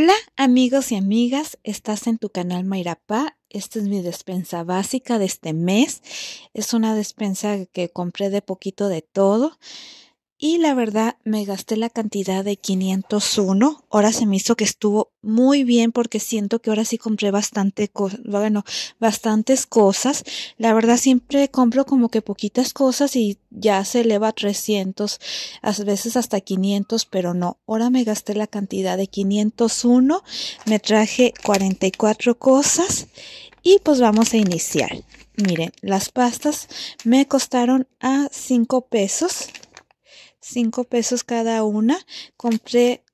Hola amigos y amigas, estás en tu canal Mayrapa, Esta es mi despensa básica de este mes. Es una despensa que compré de poquito de todo. Y la verdad, me gasté la cantidad de 501. Ahora se me hizo que estuvo muy bien porque siento que ahora sí compré bastante cosas, bueno, bastantes cosas. La verdad, siempre compro como que poquitas cosas y ya se eleva a 300, a veces hasta 500, pero no. Ahora me gasté la cantidad de 501. Me traje 44 cosas y pues vamos a iniciar. Miren, las pastas me costaron a 5 pesos 5 pesos cada una. Compré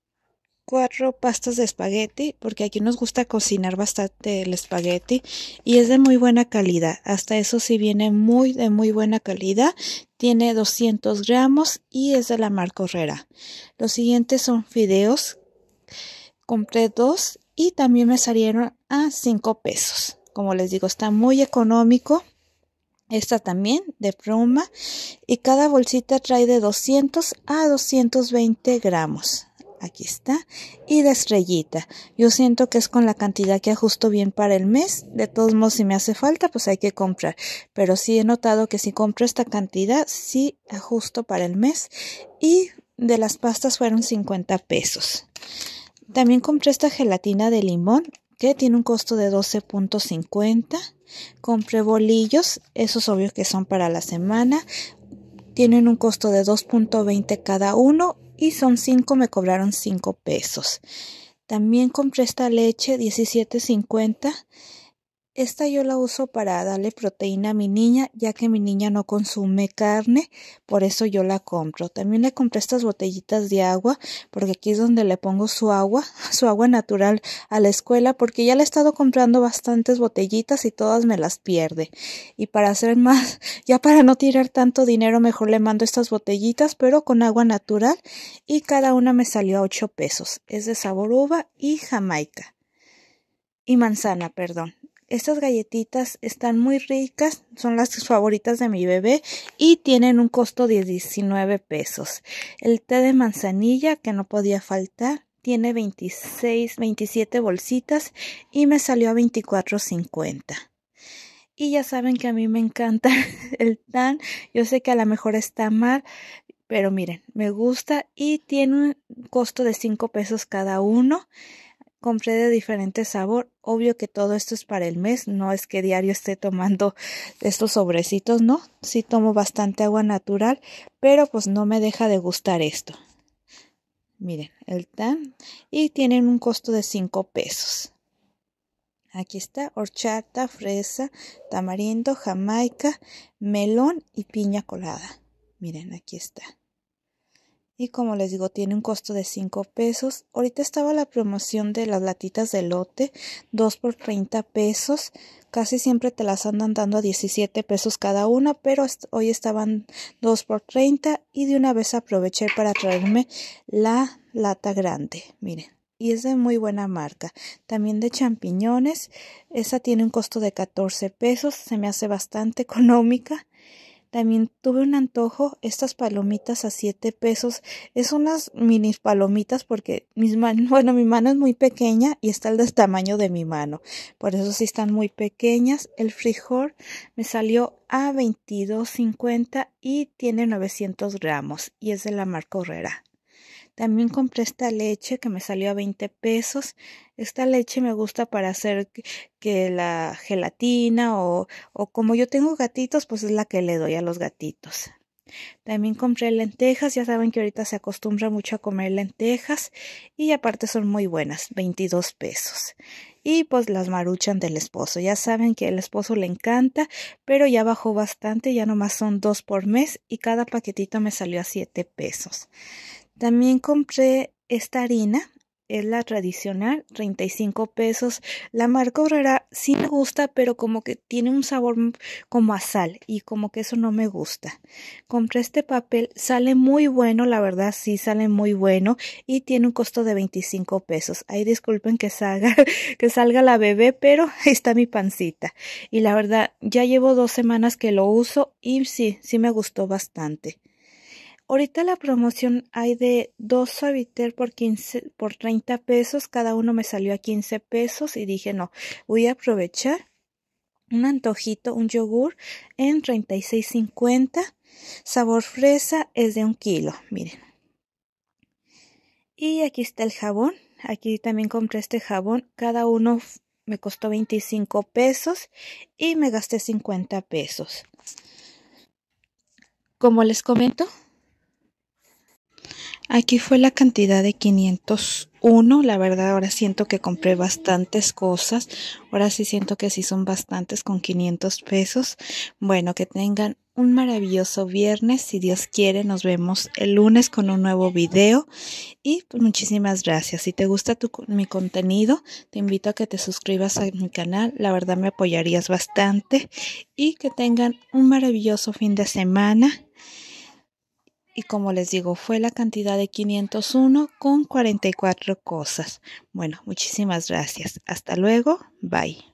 cuatro pastas de espagueti porque aquí nos gusta cocinar bastante el espagueti y es de muy buena calidad hasta eso sí viene muy de muy buena calidad tiene 200 gramos y es de la marca Herrera los siguientes son fideos compré dos y también me salieron a 5 pesos como les digo está muy económico esta también de pluma. Y cada bolsita trae de 200 a 220 gramos. Aquí está. Y de estrellita. Yo siento que es con la cantidad que ajusto bien para el mes. De todos modos, si me hace falta, pues hay que comprar. Pero sí he notado que si compro esta cantidad, sí ajusto para el mes. Y de las pastas fueron 50 pesos. También compré esta gelatina de limón que tiene un costo de 12.50. Compré bolillos, esos obvio que son para la semana. Tienen un costo de 2.20 cada uno y son 5, me cobraron 5 pesos. También compré esta leche 17.50 esta yo la uso para darle proteína a mi niña, ya que mi niña no consume carne, por eso yo la compro. También le compré estas botellitas de agua, porque aquí es donde le pongo su agua, su agua natural a la escuela, porque ya le he estado comprando bastantes botellitas y todas me las pierde. Y para hacer más, ya para no tirar tanto dinero, mejor le mando estas botellitas, pero con agua natural, y cada una me salió a 8 pesos. Es de sabor uva y jamaica. Y manzana, perdón. Estas galletitas están muy ricas, son las favoritas de mi bebé y tienen un costo de 19 pesos. El té de manzanilla, que no podía faltar, tiene 26, 27 bolsitas y me salió a 24.50. Y ya saben que a mí me encanta el tan. Yo sé que a lo mejor está mal, pero miren, me gusta y tiene un costo de 5 pesos cada uno compré de diferente sabor. Obvio que todo esto es para el mes, no es que diario esté tomando estos sobrecitos, no. Sí tomo bastante agua natural, pero pues no me deja de gustar esto. Miren, el tan. Y tienen un costo de 5 pesos. Aquí está horchata, fresa, tamarindo, jamaica, melón y piña colada. Miren, aquí está. Y como les digo, tiene un costo de 5 pesos. Ahorita estaba la promoción de las latitas de lote, 2 por 30 pesos. Casi siempre te las andan dando a 17 pesos cada una, pero hoy estaban 2 por 30 y de una vez aproveché para traerme la lata grande. Miren. Y es de muy buena marca. También de champiñones. Esa tiene un costo de 14 pesos. Se me hace bastante económica. También tuve un antojo, estas palomitas a 7 pesos. Es unas mini palomitas porque mis manos, bueno, mi mano es muy pequeña y está del tamaño de mi mano. Por eso sí están muy pequeñas. El frijol me salió a 22.50 y tiene 900 gramos y es de la marca Herrera. También compré esta leche que me salió a 20 pesos. Esta leche me gusta para hacer que la gelatina o, o como yo tengo gatitos, pues es la que le doy a los gatitos. También compré lentejas, ya saben que ahorita se acostumbra mucho a comer lentejas y aparte son muy buenas, 22 pesos. Y pues las maruchan del esposo, ya saben que el esposo le encanta, pero ya bajó bastante, ya nomás son dos por mes y cada paquetito me salió a 7 pesos. También compré esta harina, es la tradicional, 35 pesos. La marca Herrera sí me gusta, pero como que tiene un sabor como a sal y como que eso no me gusta. Compré este papel, sale muy bueno, la verdad sí sale muy bueno y tiene un costo de 25 pesos. Ahí disculpen que salga, que salga la bebé, pero ahí está mi pancita. Y la verdad, ya llevo dos semanas que lo uso y sí, sí me gustó bastante. Ahorita la promoción hay de dos suaviter por por 30 pesos, cada uno me salió a 15 pesos y dije no, voy a aprovechar un antojito, un yogur en 36.50, sabor fresa es de un kilo, miren. Y aquí está el jabón, aquí también compré este jabón, cada uno me costó 25 pesos y me gasté 50 pesos. Como les comento, Aquí fue la cantidad de 501. La verdad, ahora siento que compré bastantes cosas. Ahora sí siento que sí son bastantes con 500 pesos. Bueno, que tengan un maravilloso viernes. Si Dios quiere, nos vemos el lunes con un nuevo video. Y pues, muchísimas gracias. Si te gusta mi contenido, te invito a que te suscribas a mi canal. La verdad me apoyarías bastante. Y que tengan un maravilloso fin de semana y como les digo, fue la cantidad de 501 con 44 cosas. Bueno, muchísimas gracias. Hasta luego. Bye.